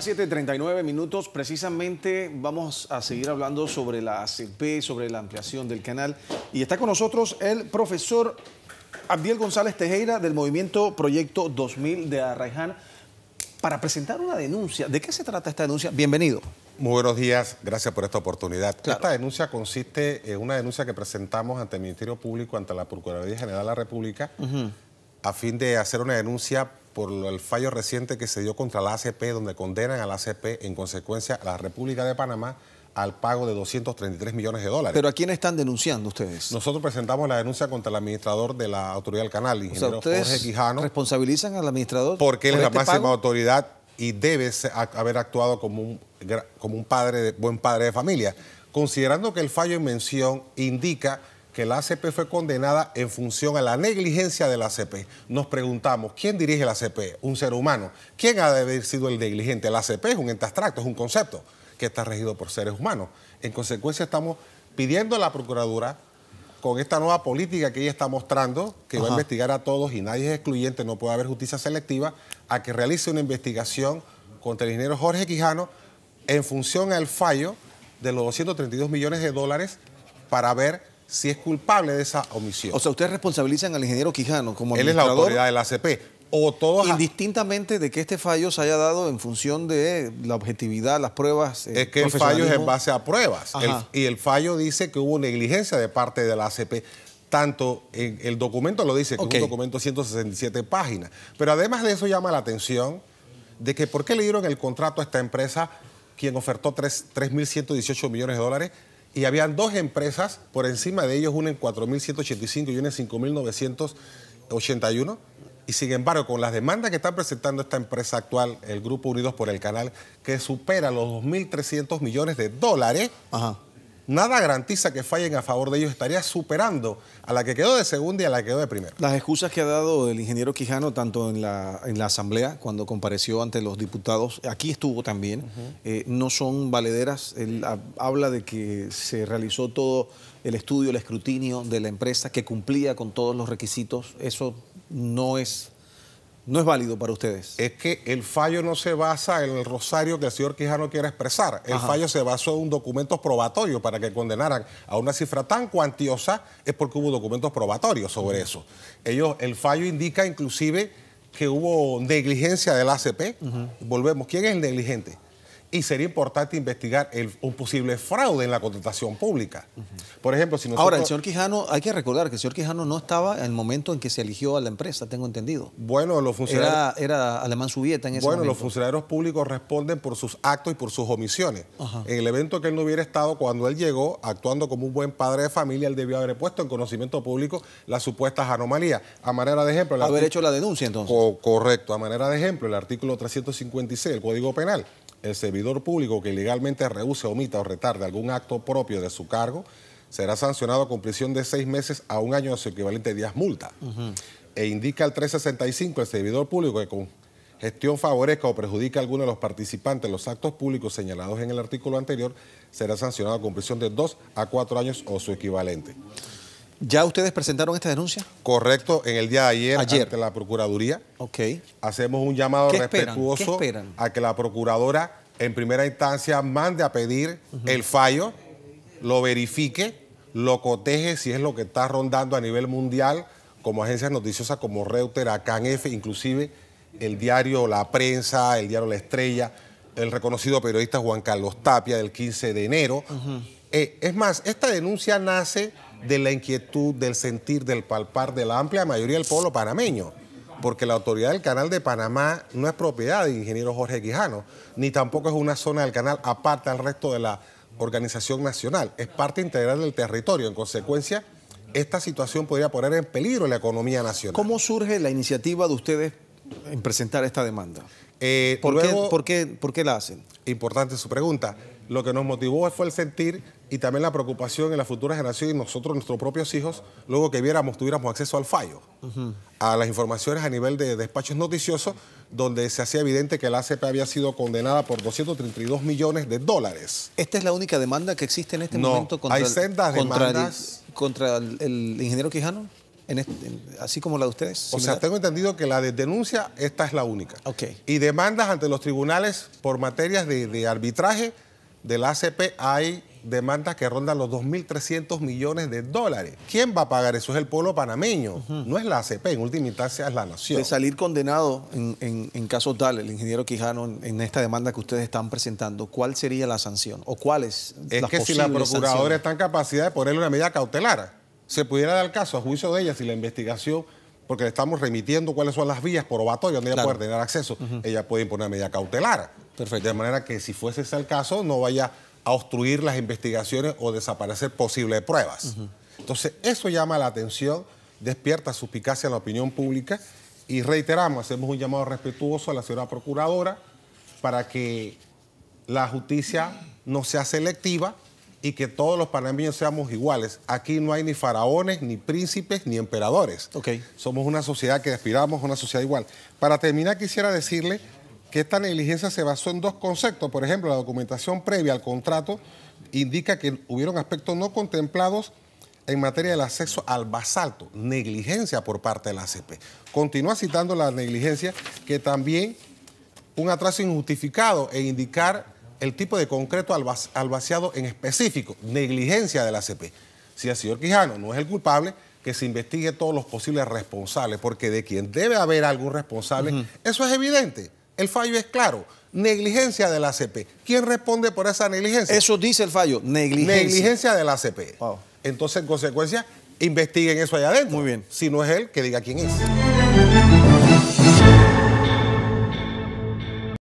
7.39 minutos. Precisamente vamos a seguir hablando sobre la ACP, sobre la ampliación del canal. Y está con nosotros el profesor Abdiel González Tejera del movimiento Proyecto 2000 de Arraiján para presentar una denuncia. ¿De qué se trata esta denuncia? Bienvenido. Muy buenos días, gracias por esta oportunidad. Esta denuncia consiste en eh, una denuncia que presentamos ante el Ministerio Público, ante la Procuraduría General de la República, a fin de hacer una denuncia por el fallo reciente que se dio contra la ACP, donde condenan a la ACP en consecuencia a la República de Panamá al pago de 233 millones de dólares. ¿Pero a quién están denunciando ustedes? Nosotros presentamos la denuncia contra el administrador de la autoridad del canal, ingeniero Jorge Quijano. ¿Responsabilizan al administrador? Porque él es la este máxima autoridad y debe haber actuado como un, padre, buen padre de familia. Considerando que el fallo en mención indica que la ACP fue condenada en función a la negligencia de la ACP. Nos preguntamos, ¿quién dirige la ACP? Un ser humano. ¿Quién ha de haber sido el negligente? La ACP es un ente abstracto, es un concepto que está regido por seres humanos. En consecuencia, estamos pidiendo a la Procuradura, con esta nueva política que ella está mostrando, que va a investigar a todos y nadie es excluyente, no puede haber justicia selectiva, a que realice una investigación contra el ingeniero Jorge Quijano en función al fallo de los 232 millones de dólares para ver si es culpable de esa omisión. O sea, ustedes responsabilizan al ingeniero Quijano como Él es la autoridad del ACP. O Indistintamente de que este fallo se haya dado en función de la objetividad, las pruebas. Eh, es que el fallo es en base a pruebas. y el fallo dice que hubo negligencia de parte de la ACP. Tanto en el documento lo dice, que un documento de 167 páginas. Pero además de eso llama la atención de que por qué le dieron el contrato a esta empresa quien ofertó 3.118 millones de dólares y habían dos empresas por encima de ellos, una en 4.185 y una en 5.981. Y sin embargo, con las demandas que está presentando esta empresa actual, el Grupo Unidos por el Canal, que supera los 2.300 millones de dólares, Ajá nada garantiza que fallen a favor de ellos. Estaría superando a la que quedó de segunda y a la que quedó de primera. Las excusas que ha dado el ingeniero Quijano, tanto en la, en la Asamblea, cuando compareció ante los diputados, aquí estuvo también, eh, no son valederas. Él habla de que se realizó todo el estudio, el escrutinio de la empresa, que cumplía con todos los requisitos. Eso no es no es válido para ustedes. Es que el fallo no se basa en el rosario que el señor Quijano quiere expresar. El fallo se basó en un documentos probatorios para que condenaran a una cifra tan cuantiosa, es porque hubo documentos probatorios sobre eso. Ellos, el fallo indica inclusive que hubo negligencia del ACP. Volvemos, ¿quién es el negligente? y sería importante investigar un posible fraude en la contratación pública. Por ejemplo, si nosotros... Ahora, el señor Quijano, hay que recordar que el señor Quijano no estaba en el momento en que se eligió a la empresa, tengo entendido. Bueno, los funcionarios... Era, alemán Subieta en ese bueno, momento. Bueno, los funcionarios públicos responden por sus actos y por sus omisiones. En el evento que él no hubiera estado, cuando él llegó, actuando como un buen padre de familia, él debió haber puesto en conocimiento público las supuestas anomalías. A manera de ejemplo... Haber hecho la denuncia, entonces. correcto. A manera de ejemplo, el artículo 356 del Código Penal el servidor público que ilegalmente rehúse, omita o retarde algún acto propio de su cargo será sancionado con prisión de seis meses a un año o su equivalente de días multa. E indica el 365 el servidor público que con gestión favorezca o perjudica a alguno de los participantes en los actos públicos señalados en el artículo anterior será sancionado con prisión de dos a cuatro años o su equivalente. ¿Ya ustedes presentaron esta denuncia? Correcto, en el día de ayer, ayer. ante la Procuraduría. Ok. Hacemos un llamado respetuoso a que la Procuradora, en primera instancia, mande a pedir el fallo, lo verifique, lo coteje si es lo que está rondando a nivel mundial, como agencias noticiosas como Reuter, F, inclusive el diario La Prensa, el diario La Estrella, el reconocido periodista Juan Carlos Tapia del 15 de enero. Eh, es más, esta denuncia nace de la inquietud, del sentir, del palpar de la amplia mayoría del pueblo panameño. Porque la autoridad del canal de Panamá no es propiedad de ingeniero Jorge Quijano, ni tampoco es una zona del canal aparte al resto de la organización nacional. Es parte integral del territorio. En consecuencia, esta situación podría poner en peligro la economía nacional. ¿Cómo surge la iniciativa de ustedes en presentar esta demanda? Eh, ¿Por qué la hacen? Importante su pregunta lo que nos motivó fue el sentir y también la preocupación en la futura generación y nosotros, nuestros propios hijos, luego que viéramos, tuviéramos acceso al fallo, a las informaciones a nivel de despachos noticiosos, donde se hacía evidente que la ACP había sido condenada por 232 millones de dólares. ¿Esta es la única demanda que existe en este momento contra, hay sendas el, demandas... contra el, ingeniero Quijano? así como la de ustedes. O sea, tengo entendido que la de denuncia, esta es la única. Okay. Y demandas ante los tribunales por materias de arbitraje la ACP hay demandas que rondan los 2.300 millones de dólares. ¿Quién va a pagar eso? Es el pueblo panameño, no es la ACP, en última instancia es la nación. De salir condenado en, caso tal, el ingeniero Quijano, en, esta demanda que ustedes están presentando, ¿cuál sería la sanción o cuáles? Es que si la procuradora está en capacidad de ponerle una medida cautelar, se pudiera dar caso a juicio de ella si la investigación porque le estamos remitiendo cuáles son las vías probatorias donde ella puede tener acceso. Ella puede imponer medida cautelar. De manera que si fuese ese el caso, no vaya a obstruir las investigaciones o desaparecer posibles pruebas. Entonces, eso llama la atención, despierta suspicacia en la opinión pública y reiteramos, hacemos un llamado respetuoso a la señora procuradora para que la justicia no sea selectiva y que todos los panameños seamos iguales. Aquí no hay ni faraones, ni príncipes, ni emperadores. Somos una sociedad que aspiramos a una sociedad igual. Para terminar, quisiera decirle que esta negligencia se basó en dos conceptos. Por ejemplo, la documentación previa al contrato indica que hubieron aspectos no contemplados en materia del acceso al basalto, negligencia por parte de la ACP. Continúa citando la negligencia que también un atraso injustificado e indicar el tipo de concreto al, vaciado en específico, negligencia del ACP. Si el señor Quijano no es el culpable, que se investigue todos los posibles responsables, porque de quien debe haber algún responsable, eso es evidente. El fallo es claro. Negligencia del ACP. ¿Quién responde por esa negligencia? Eso dice el fallo, negligencia. Negligencia del ACP. Entonces, en consecuencia, investiguen eso allá adentro. Muy bien. Si no es él, que diga quién es.